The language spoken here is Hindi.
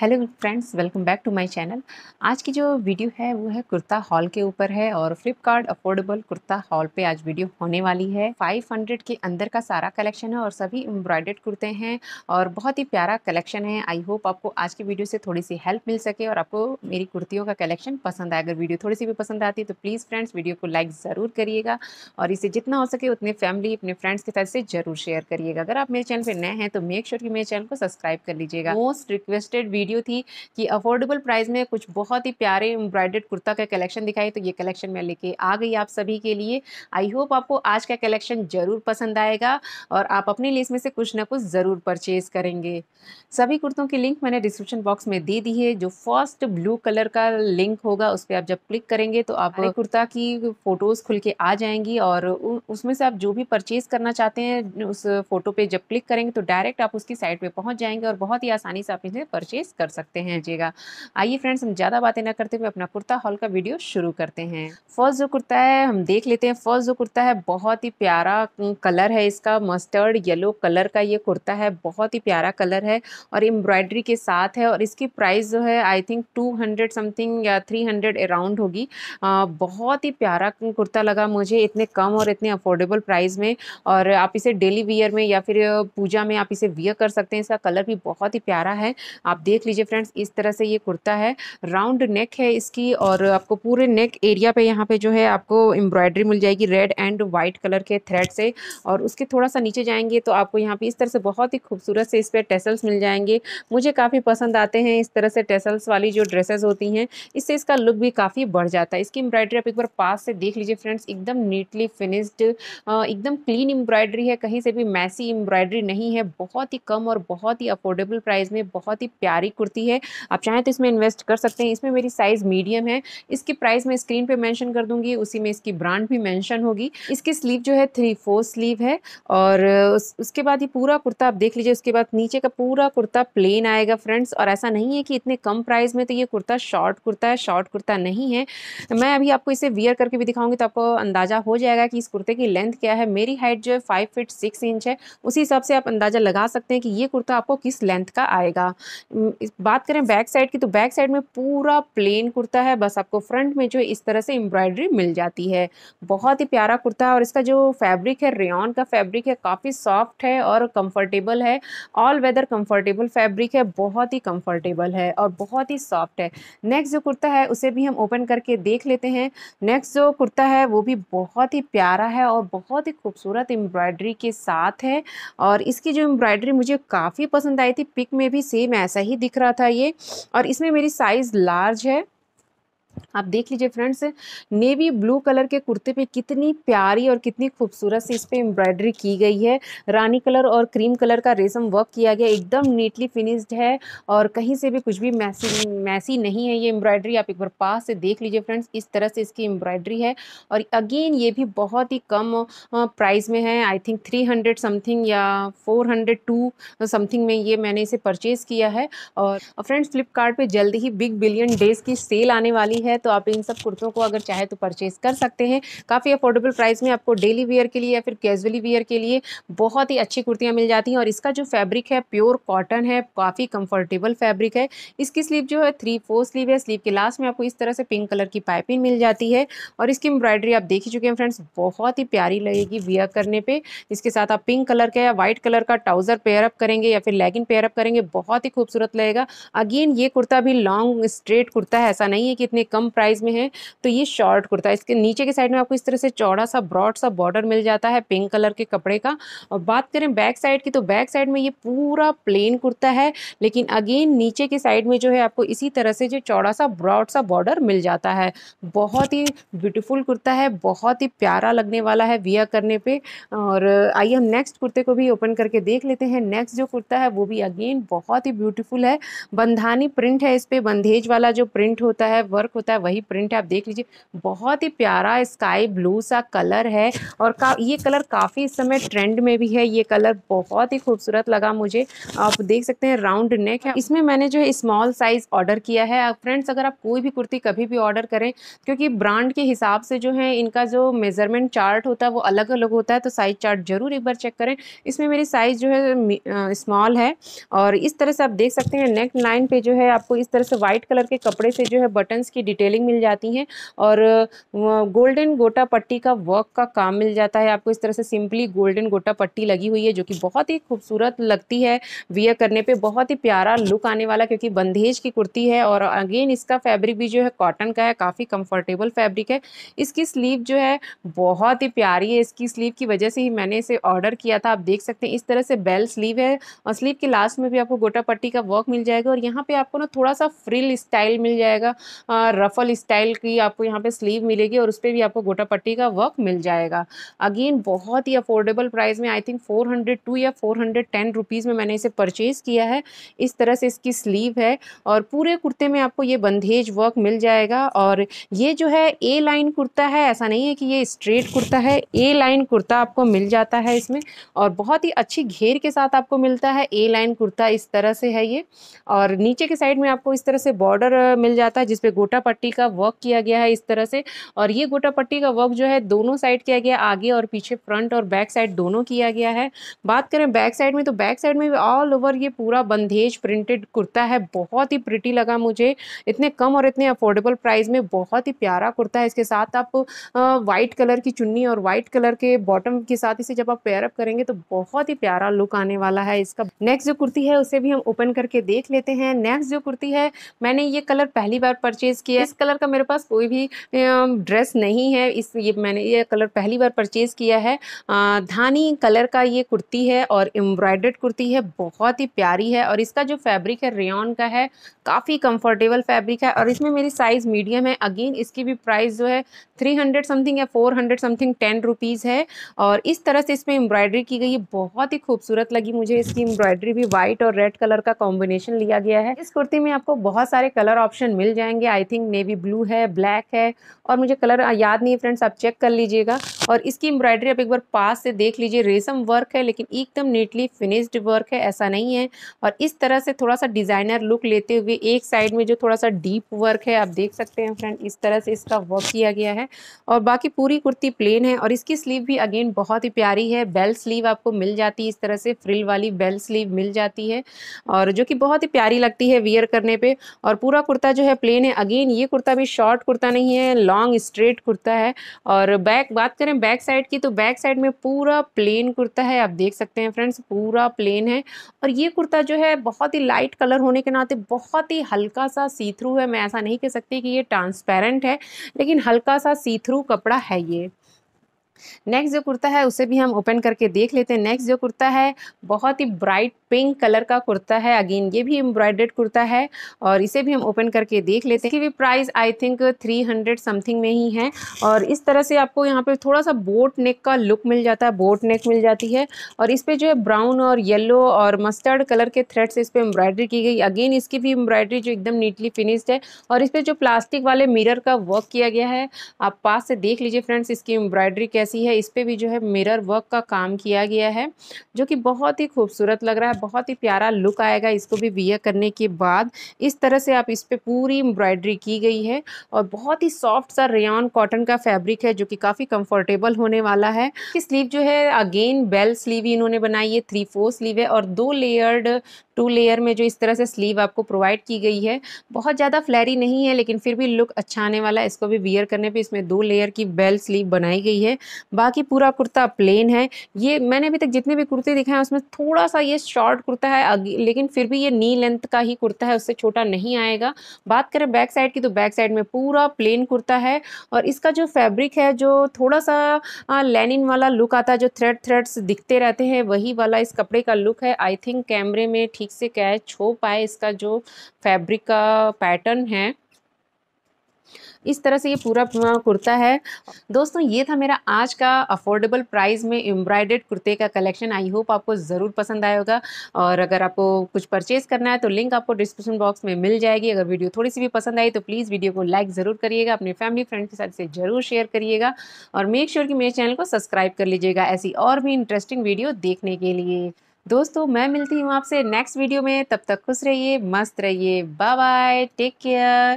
Hello friends welcome back to my channel आज की जो वीडियो है वो है कुर्ता हॉल के ऊपर है और फ्लिपकार्ट अफोर्डेबल कुर्ता हॉल पे आज वीडियो होने वाली है 500 के अंदर का सारा कलेक्शन है और सभी एम्ब्रॉयडेड कुर्ते हैं और बहुत ही प्यारा कलेक्शन है आई होप आपको आज की वीडियो से थोड़ी सी हेल्प मिल सके और आपको मेरी कुर्तियों का कलेक्शन पसंद आए अगर वीडियो थोड़ी सी भी पसंद आती है तो प्लीज़ फ्रेंड्स वीडियो को लाइक ज़रूर करिएगा और इसे जितना हो सके उतने फैमिली अपने फ्रेंड्स के साथ से जरूर शेयर करिएगा अगर आप मेरे चैनल पर नए हैं तो मेक श्योर कि मेरे चैनल को सब्सक्राइब कर लीजिएगा मोस्ट रिक्वेस्टेड वीडियो वीडियो थी कि अफोर्डेबल प्राइस में कुछ बहुत ही प्यारे एम्ब्रॉयडर्ड कुर्ता का कलेक्शन दिखाई तो ये कलेक्शन मैं लेके आ गई आप सभी के लिए आई होप आपको आज का कलेक्शन ज़रूर पसंद आएगा और आप अपनी लिस्ट में से कुछ ना कुछ ज़रूर परचेज़ करेंगे सभी कुर्तों की लिंक मैंने डिस्क्रिप्शन बॉक्स में दे दी है जो फर्स्ट ब्लू कलर का लिंक होगा उस पर आप जब क्लिक करेंगे तो आप कुर्ता की फ़ोटोज़ खुल के आ जाएंगी और उसमें से आप जो भी परचेज़ करना चाहते हैं उस फ़ोटो पे जब क्लिक करेंगे तो डायरेक्ट आप उसकी साइट पे पहुंच जाएंगे और बहुत ही आसानी से आप इसे परचेज़ कर सकते हैं जिएगा हाँ। आइए फ्रेंड्स हम ज़्यादा बातें ना करते हुए अपना कुर्ता हॉल का वीडियो शुरू करते हैं फर्स्ट जो कुर्ता है हम देख लेते हैं फर्स्ट जो कुर्ता है बहुत ही प्यारा कलर है इसका मस्टर्ड येलो कलर का ये कुर्ता है बहुत ही प्यारा कलर है और एम्ब्रॉयडरी के साथ है और इसकी प्राइस जो है I think two hundred something या थ्री हंड्रेड अराउंड होगी बहुत ही प्यारा कुर्ता लगा मुझे इतने कम और इतने अफोर्डेबल प्राइस में और आप इसे डेली वियर में या फिर पूजा में आप इसे वियर कर सकते हैं इसका कलर भी बहुत ही प्यारा है आप देख देख लीजिए फ्रेंड्स इस तरह से ये कुर्ता है राउंड नेक है इसकी और आपको पूरे नेक एरिया पे यहाँ पे जो है आपको एम्ब्रॉयडरी मिल जाएगी रेड एंड वाइट कलर के थ्रेड से और उसके थोड़ा सा नीचे जाएंगे तो आपको यहाँ पे इस तरह से बहुत ही खूबसूरत से इस पर टेसल्स मिल जाएंगे मुझे काफ़ी पसंद आते हैं इस तरह से टेसल्स वाली जो ड्रेसेस होती हैं इससे इसका लुक भी काफ़ी बढ़ जाता है इसकी एम्ब्रॉयडरी आप एक बार पास से देख लीजिए फ्रेंड्स एकदम नीटली फिनिश्ड एकदम क्लीन एम्ब्रॉयडरी है कहीं से भी मैसी एम्ब्रॉयडरी नहीं है बहुत ही कम और बहुत ही अफोर्डेबल प्राइस में बहुत ही प्यारी कुर्ती है आप चाहें तो इसमें इन्वेस्ट कर सकते हैं इसमें मेरी साइज़ मीडियम है इसकी प्राइस मैं स्क्रीन पर मैंशन कर दूंगी उसी में इसकी ब्रांड भी मैंशन होगी इसकी स्लीव जो है थ्री फोर स्लीव है और उसके बाद ये पूरा कुर्ता आप देख लीजिए उसके बाद नीचे का पूरा कुर्ता प्लेन आएगा फ्रेंड्स और ऐसा नहीं है कि इतने कम प्राइस में तो ये कुर्ता शॉर्ट कुर्ता है शॉर्ट कुर्ता नहीं है मैं अभी आपको इसे वियर करके भी दिखाऊंगी तो आपको अंदाज़ा हो जाएगा कि इस कुर्ते की लेंथ क्या है मेरी हाइट जो है फाइव फिट सिक्स इंच है उसी हिसाब से आप अंदाज़ा लगा सकते हैं कि ये कुर्ता आपको किस लेंथ का आएगा इस बात करें बैक साइड की तो बैक साइड में पूरा प्लेन कुर्ता है बस आपको फ्रंट में जो इस तरह से एम्ब्रॉयडरी मिल जाती है बहुत ही प्यारा कुर्ता है और इसका जो फैब्रिक है रेन का फैब्रिक है काफ़ी सॉफ्ट है और कंफर्टेबल है ऑल वेदर कंफर्टेबल फैब्रिक है बहुत ही कंफर्टेबल है और बहुत ही सॉफ्ट है नेक्स्ट जो कुर्ता है उसे भी हम ओपन करके देख लेते हैं नेक्स्ट जो कुर्ता है वो भी बहुत ही प्यारा है और बहुत ही खूबसूरत एम्ब्रॉयडरी के साथ है और इसकी जो एम्ब्रॉयडरी मुझे काफ़ी पसंद आई थी पिक में भी सेम ऐसा ही दिख दिख रहा था ये और इसमें मेरी साइज़ लार्ज है आप देख लीजिए फ्रेंड्स नेवी ब्लू कलर के कुर्ते पे कितनी प्यारी और कितनी खूबसूरत से इस पर एम्ब्रॉयडरी की गई है रानी कलर और क्रीम कलर का रेशम वर्क किया गया एकदम नीटली फिनिश्ड है और कहीं से भी कुछ भी मैसी मैसी नहीं है ये एम्ब्रॉयडरी आप एक बार पास से देख लीजिए फ्रेंड्स इस तरह से इसकी एम्ब्रॉयडरी है और अगेन ये भी बहुत ही कम प्राइस में है I think three hundred something या फोर हंड्रेड टू समथिंग में ये मैंने इसे परचेज़ किया है और फ्रेंड्स फ्लिपकार्ट जल्द ही बिग बिलियन डेज़ की सेल आने वाली है तो आप इन सब कुर्तों को अगर चाहे तो परचेज़ कर सकते हैं काफ़ी अफोर्डेबल प्राइस में आपको डेली वेयर के लिए या फिर कैजुअली वेयर के लिए बहुत ही अच्छी कुर्तियाँ मिल जाती हैं और इसका जो फैब्रिक है प्योर कॉटन है काफ़ी कंफर्टेबल फैब्रिक है इसकी स्लीव जो है थ्री फोर स्लीव है स्लीव के लास्ट में आपको इस तरह से पिंक कलर की पाइपिंग मिल जाती है और इसकी एम्ब्रॉयडरी आप देख ही चुके हैं फ्रेंड्स बहुत ही प्यारी लगेगी वेयर करने पर इसके साथ आप पिंक कलर का या व्हाइट कलर का ट्राउज़र पेयरअप करेंगे या फिर लेगिन पेयरअप करेंगे बहुत ही खूबसूरत लगेगा अगेन ये कुर्ता भी लॉन्ग स्ट्रेट कुर्ता है ऐसा नहीं है कि इतने कम प्राइस में है तो ये शॉर्ट कुर्ता है इसके नीचे के साइड में आपको इस तरह से चौड़ा सा ब्रॉड सा बॉर्डर मिल जाता है पिंक कलर के कपड़े का और बात करें बैक साइड की तो बैक साइड में ये पूरा प्लेन कुर्ता है लेकिन अगेन नीचे के साइड में जो है आपको इसी तरह से जो चौड़ा सा ब्रॉड सा बॉर्डर मिल जाता है बहुत ही ब्यूटीफुल कुर्ता है बहुत ही प्यारा लगने वाला है विया करने पे और आइए हम नेक्स्ट कुर्ते को भी ओपन करके देख लेते हैं नेक्स्ट जो कुर्ता है वो भी अगेन बहुत ही ब्यूटीफुल है बंधानी प्रिंट है इस पर बंधेज वाला जो प्रिंट होता है वर्क होता है है वही प्रिंट है आप देख लीजिए बहुत ही प्यारा स्काई ब्लू सा कलर है और का ये कलर काफ़ी इस समय ट्रेंड में भी है ये कलर बहुत ही खूबसूरत लगा मुझे आप देख सकते हैं राउंड नेक है इसमें मैंने जो है स्मॉल साइज़ ऑर्डर किया है फ्रेंड्स अगर आप कोई भी कुर्ती कभी भी ऑर्डर करें क्योंकि ब्रांड के हिसाब से जो है इनका जो मेज़रमेंट चार्ट होता है वो अलग अलग होता है तो साइज़ चार्ट ज़रूर एक बार चेक करें इसमें मेरी साइज़ जो है स्मॉल है और इस तरह से आप देख सकते हैं नेक लाइन पे जो है आपको इस तरह से व्हाइट कलर के कपड़े से जो है बटन्स की डिटेल डिटेलिंग मिल जाती हैं और गोल्डन गोटा पट्टी का वर्क का काम मिल जाता है आपको इस तरह से सिंपली गोल्डन गोटा पट्टी लगी हुई है जो कि बहुत ही खूबसूरत लगती है वियर करने पे बहुत ही प्यारा लुक आने वाला क्योंकि बंदेज की कुर्ती है और अगेन इसका फैब्रिक भी जो है कॉटन का है काफ़ी कंफर्टेबल फैब्रिक है इसकी स्लीव जो है बहुत ही प्यारी है इसकी स्लीव की वजह से ही मैंने इसे ऑर्डर किया था आप देख सकते हैं इस तरह से बेल स्लीव है और स्लीव के लास्ट में भी आपको गोटा पट्टी का वर्क मिल जाएगा और यहाँ पर आपको ना थोड़ा सा फ्रिल स्टाइल मिल जाएगा रफ फल स्टाइल की आपको यहाँ पे स्लीव मिलेगी और उस पर भी आपको गोटा पट्टी का वर्क मिल जाएगा अगेन बहुत ही अफोर्डेबल प्राइस में I think four hundred two या फोर हंड्रेड टेन रुपीज़ में मैंने इसे परचेज़ किया है इस तरह से इसकी स्लीव है और पूरे कुर्ते में आपको ये बंधेज वर्क मिल जाएगा और ये जो है ए लाइन कुर्ता है ऐसा नहीं है कि ये स्ट्रेट कुर्ता है ए लाइन कुर्ता आपको मिल जाता है इसमें और बहुत ही अच्छी घेर के साथ आपको मिलता है ए लाइन कुर्ता इस तरह से है ये और नीचे के साइड में आपको इस तरह से बॉर्डर मिल जाता है जिसपे गोटा पट्टी पट्टी का वर्क किया गया है इस तरह से और ये गोटा पट्टी का वर्क जो है दोनों साइड किया गया आगे और पीछे फ्रंट और बैक साइड दोनों किया गया है बात करें बैक साइड में तो बैक साइड में भी ऑल ओवर ये पूरा बंधेज प्रिंटेड कुर्ता है बहुत ही प्रिटी लगा मुझे इतने कम और इतने अफोर्डेबल प्राइस में बहुत ही प्यारा कुर्ता है इसके साथ आप वाइट कलर की चुन्नी और वाइट कलर के बॉटम के साथ इसे जब आप पेयरअप करेंगे तो बहुत ही प्यारा लुक आने वाला है इसका नेक्स्ट जो कुर्ती है उसे भी हम ओपन करके देख लेते हैं नेक्स्ट जो कुर्ती है मैंने ये कलर पहली बार परचेज किया इस कलर का मेरे पास कोई भी ड्रेस नहीं है इस ये मैंने ये कलर पहली बार परचेज़ किया है धानी कलर का ये कुर्ती है और एम्ब्रॉयड्रेड कुर्ती है बहुत ही प्यारी है और इसका जो फैब्रिक है रेन का है काफ़ी कंफर्टेबल फैब्रिक है और इसमें मेरी साइज़ मीडियम है अगेन इसकी भी प्राइस जो है थ्री हंड्रेड समथिंग या four hundred something ten rupees है और इस तरह से इसमें एम्ब्रॉयड्री की गई है बहुत ही खूबसूरत लगी मुझे इसकी एम्ब्रॉयड्री भी वाइट और रेड कलर का कॉम्बिनेशन लिया गया है इस कुर्ती में आपको बहुत सारे कलर ऑप्शन मिल जाएंगे आई थिंक ने नेवी ब्लू है ब्लैक है और मुझे कलर याद नहीं है फ्रेंड्स आप चेक कर लीजिएगा और इसकी एम्ब्रॉयडरी आप एक बार पास से देख लीजिए रेशम वर्क है लेकिन एकदम नीटली फिनिश्ड वर्क है ऐसा नहीं है और इस तरह से थोड़ा सा डिज़ाइनर लुक लेते हुए एक साइड में जो थोड़ा सा डीप वर्क है आप देख सकते हैं फ्रेंड इस तरह से इसका वर्क किया गया है और बाकी पूरी कुर्ती प्लेन है और इसकी स्लीव भी अगेन बहुत ही प्यारी है बेल स्लीव आपको मिल जाती है इस तरह से फ्रिल वाली बेल स्लीव मिल जाती है और जो कि बहुत ही प्यारी लगती है वियर करने पे और पूरा कुर्ता जो है प्लेन है अगेन ये कुर्ता भी शॉर्ट कुर्ता नहीं है लॉन्ग स्ट्रेट कुर्ता है और बैक बात करें हैं बैक साइड की तो बैक साइड में पूरा प्लेन कुर्ता है आप देख सकते हैं फ्रेंड्स पूरा प्लेन है और ये कुर्ता जो है बहुत ही लाइट कलर होने के नाते बहुत ही हल्का सा सी थ्रू है मैं ऐसा नहीं कह सकती कि ये ट्रांसपेरेंट है लेकिन हल्का सा सी थ्रू कपड़ा है ये नेक्स्ट जो कुर्ता है उसे भी हम ओपन करके देख लेते हैं नेक्स्ट जो कुर्ता है बहुत ही ब्राइट पिंक कलर का कुर्ता है अगेन ये भी एम्ब्रॉयडर्ड कुर्ता है और इसे भी हम ओपन करके देख लेते हैं इसकी भी price I think three hundred something में ही है और इस तरह से आपको यहाँ पे थोड़ा सा बोट नेक का लुक मिल जाता है बोट नेक मिल जाती है और इस पर जो है ब्राउन और येलो और मस्टर्ड कलर के थ्रेड से इस पर एम्ब्रॉयडरी की गई अगेन इसकी भी एम्ब्रॉयडरी जो एकदम नीटली फिनिश्ड है और इस पर जो प्लास्टिक वाले मिरर का वर्क किया गया है आप पास से देख लीजिए फ्रेंड्स इसकी एम्ब्रॉयडरी कैसे जैसी है इस पर भी जो है मिरर वर्क का काम किया गया है जो कि बहुत ही खूबसूरत लग रहा है बहुत ही प्यारा लुक आएगा इसको भी वियर करने के बाद इस तरह से आप इस पर पूरी एम्ब्रॉयडरी की गई है और बहुत ही सॉफ्ट सा रेन कॉटन का फैब्रिक है जो कि काफ़ी कंफर्टेबल होने वाला है स्लीव जो है अगेन बेल स्लीव ही इन्होंने बनाई है थ्री फोर स्लीव है और दो लेयर्ड टू लेयर में जो इस तरह से स्लीव आपको प्रोवाइड की गई है बहुत ज़्यादा फ्लैरी नहीं है लेकिन फिर भी लुक अच्छा आने वाला है इसको भी वियर करने पर इसमें दो लेयर की बेल स्लीव बनाई गई है बाकी पूरा कुर्ता प्लेन है ये मैंने अभी तक जितने भी कुर्ते दिखाए हैं उसमें थोड़ा सा ये शॉर्ट कुर्ता है लेकिन फिर भी ये नी लेंथ का ही कुर्ता है उससे छोटा नहीं आएगा बात करें बैक साइड की तो बैक साइड में पूरा प्लेन कुर्ता है और इसका जो फैब्रिक है जो थोड़ा सा लेनिन वाला लुक आता है जो थ्रेड थ्रेड्स दिखते रहते हैं वही वाला इस कपड़े का लुक है आई थिंक कैमरे में ठीक ठीक से कैच हो पाए इसका जो फैब्रिक का पैटर्न है इस तरह से ये पूरा कुर्ता है दोस्तों ये था मेरा आज का अफोर्डेबल प्राइस में एम्ब्रॉयडेड कुर्ते का कलेक्शन आई होप आपको ज़रूर पसंद आए होगा और अगर आपको कुछ परचेज़ करना है तो लिंक आपको डिस्क्रिप्शन बॉक्स में मिल जाएगी अगर वीडियो थोड़ी सी भी पसंद आई तो प्लीज़ वीडियो को लाइक ज़रूर करिएगा अपने फैमिली फ्रेंड के साथ इसे ज़रूर शेयर करिएगा और मेक श्योर sure कि मेरे चैनल को सब्सक्राइब कर लीजिएगा ऐसी और भी इंटरेस्टिंग वीडियो देखने के लिए दोस्तों मैं मिलती हूँ आपसे नेक्स्ट वीडियो में तब तक खुश रहिए मस्त रहिए बाय बाय टेक केयर